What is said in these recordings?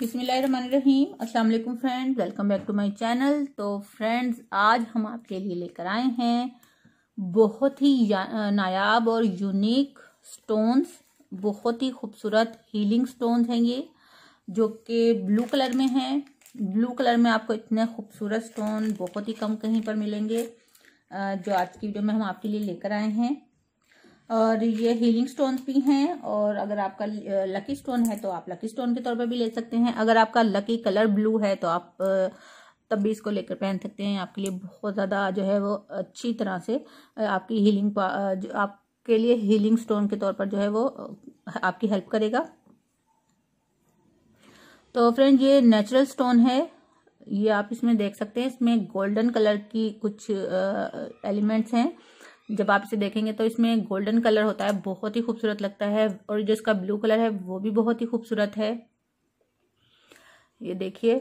बिसमीम अस्सलाम वालेकुम friends welcome back to my channel तो फ्रेंड्स आज हम आपके लिए लेकर आए हैं बहुत ही नायाब और यूनिक स्टोन्स बहुत ही खूबसूरत हीलिंग स्टोन्स हैं ये जो कि ब्लू कलर में हैं ब्लू कलर में आपको इतने खूबसूरत स्टोन बहुत ही कम कहीं पर मिलेंगे जो आज की वीडियो में हम आपके लिए लेकर आए हैं और ये हीलिंग स्टोन भी हैं और अगर आपका लकी स्टोन है तो आप लकी स्टोन के तौर पर भी ले सकते हैं अगर आपका लकी कलर ब्लू है तो आप तब भी इसको लेकर पहन सकते हैं आपके लिए बहुत ज़्यादा जो है वो अच्छी तरह से आपकी हीलिंग आपके लिए हीलिंग स्टोन के तौर पर जो है वो आपकी हेल्प करेगा तो फ्रेंड ये नेचुरल स्टोन है ये आप इसमें देख सकते हैं इसमें गोल्डन कलर की कुछ एलिमेंट्स हैं जब आप इसे देखेंगे तो इसमें गोल्डन कलर होता है बहुत ही खूबसूरत लगता है और जो इसका ब्लू कलर है वो भी बहुत ही खूबसूरत है ये देखिए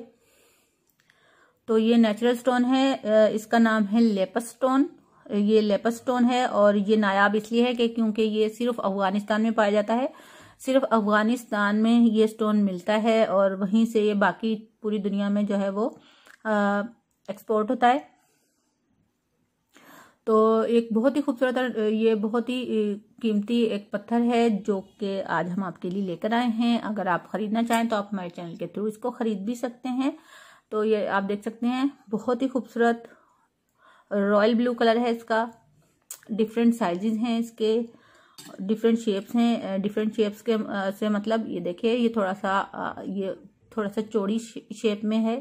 तो ये नेचुरल स्टोन है इसका नाम है लेपस स्टोन ये लेपस स्टोन है और ये नायाब इसलिए है कि क्योंकि ये सिर्फ अफगानिस्तान में पाया जाता है सिर्फ अफगानिस्तान में ये स्टोन मिलता है और वहीं से ये बाकी पूरी दुनिया में जो है वो एक्सपोर्ट होता है तो एक बहुत ही खूबसूरत ये बहुत ही कीमती एक पत्थर है जो कि आज हम आपके लिए लेकर आए हैं अगर आप ख़रीदना चाहें तो आप हमारे चैनल के थ्रू इसको ख़रीद भी सकते हैं तो ये आप देख सकते हैं बहुत ही खूबसूरत रॉयल ब्लू कलर है इसका डिफरेंट साइज हैं इसके डिफरेंट शेप्स हैं डिफरेंट शेप्स के से मतलब ये देखिए ये थोड़ा सा ये थोड़ा सा चौड़ी शेप में है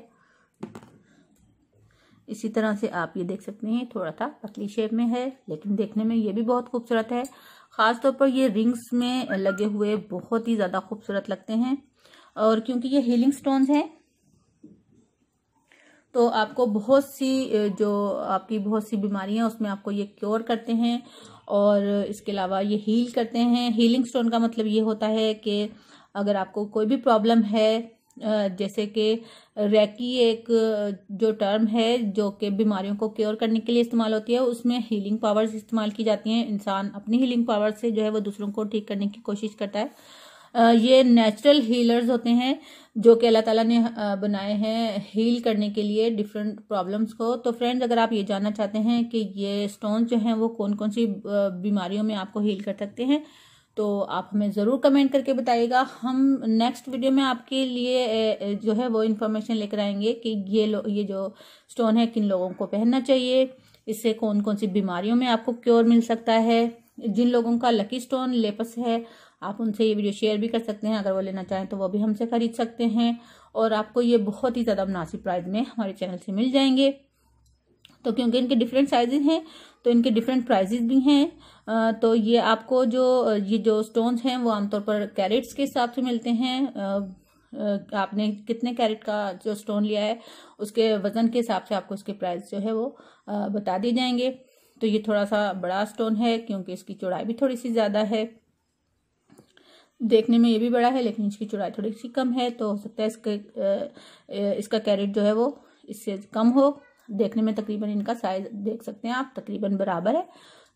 इसी तरह से आप ये देख सकते हैं थोड़ा सा पतली शेप में है लेकिन देखने में ये भी बहुत खूबसूरत है ख़ासतौर तो पर ये रिंग्स में लगे हुए बहुत ही ज़्यादा खूबसूरत लगते हैं और क्योंकि ये हीलिंग स्टोन्स हैं तो आपको बहुत सी जो आपकी बहुत सी बीमारियां उसमें आपको ये क्योर करते हैं और इसके अलावा ये हील करते हैं हीलिंग स्टोन का मतलब ये होता है कि अगर आपको कोई भी प्रॉब्लम है जैसे कि रैकी एक जो टर्म है जो कि बीमारियों को क्योर करने के लिए इस्तेमाल होती है उसमें हीलिंग पावर्स इस्तेमाल की जाती हैं इंसान अपनी हीलिंग पावर से जो है वो दूसरों को ठीक करने की कोशिश करता है ये नेचुरल हीलर्स होते हैं जो कि अल्लाह ताला ने बनाए हैं हील करने के लिए डिफरेंट प्रॉब्लम्स को तो फ्रेंड्स अगर आप ये जानना चाहते हैं कि ये स्टोन जो हैं वो कौन कौन सी बीमारियों में आपको हील कर सकते हैं तो आप हमें ज़रूर कमेंट करके बताइएगा हम नेक्स्ट वीडियो में आपके लिए जो है वो इन्फॉर्मेशन लेकर आएंगे कि ये लो ये जो स्टोन है किन लोगों को पहनना चाहिए इससे कौन कौन सी बीमारियों में आपको क्योर मिल सकता है जिन लोगों का लकी स्टोन लेपस है आप उनसे ये वीडियो शेयर भी कर सकते हैं अगर वो लेना चाहें तो वो भी हमसे खरीद सकते हैं और आपको ये बहुत ही ज़्यादा मुनासिब प्राइस में हमारे चैनल से मिल जाएंगे तो क्योंकि इनके डिफरेंट साइजेज हैं तो इनके डिफरेंट प्राइजेज भी हैं तो ये आपको जो ये जो स्टोन्स हैं वो आमतौर पर कैरेट्स के हिसाब से मिलते हैं आपने कितने कैरेट का जो स्टोन लिया है उसके वज़न के हिसाब से आपको इसके प्राइस जो है वो बता दिए जाएंगे तो ये थोड़ा सा बड़ा स्टोन है क्योंकि इसकी चौड़ाई भी थोड़ी सी ज़्यादा है देखने में ये भी बड़ा है लेकिन इसकी चौड़ाई थोड़ी सी कम है तो हो सकता है इसके इसका कैरेट जो है वो इससे कम हो देखने में तकरीबन इनका साइज देख सकते हैं आप तकरीबन बराबर है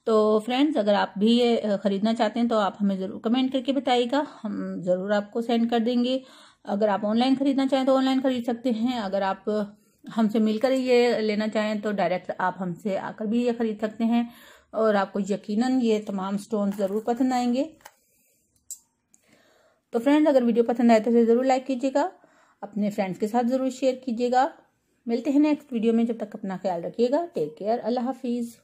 तो फ्रेंड्स अगर आप भी ये ख़रीदना चाहते हैं तो आप हमें ज़रूर कमेंट करके बताइएगा हम ज़रूर आपको सेंड कर देंगे अगर आप ऑनलाइन ख़रीदना चाहें तो ऑनलाइन ख़रीद सकते हैं अगर आप हमसे मिलकर ये लेना चाहें तो डायरेक्ट आप हमसे आकर भी ये ख़रीद सकते हैं और आपको यकीनन ये तमाम स्टोन ज़रूर पसंद आएंगे तो फ्रेंड्स अगर वीडियो पसंद आए तो इसे ज़रूर लाइक कीजिएगा अपने फ्रेंड्स के साथ ज़रूर शेयर कीजिएगा मिलते हैं नेक्स्ट वीडियो में जब तक अपना ख्याल रखिएगा टेक केयर अल्लाह हाफिज़